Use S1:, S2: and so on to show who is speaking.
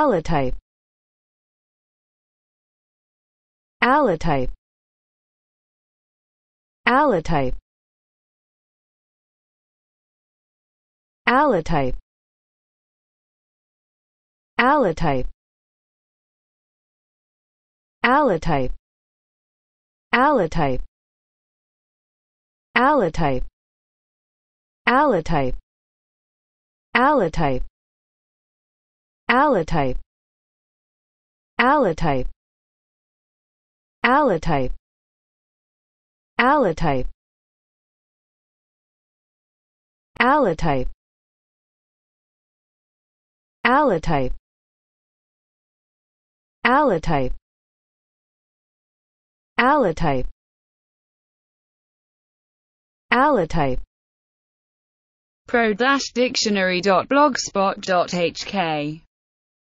S1: Allotype Allotype Allotype Allotype Allotype Allotype Allotype Allotype Allotype Allotype allotype allotype allotype allotype allotype allotype allotype allotype allotype pro-dictionary.blogspot.hk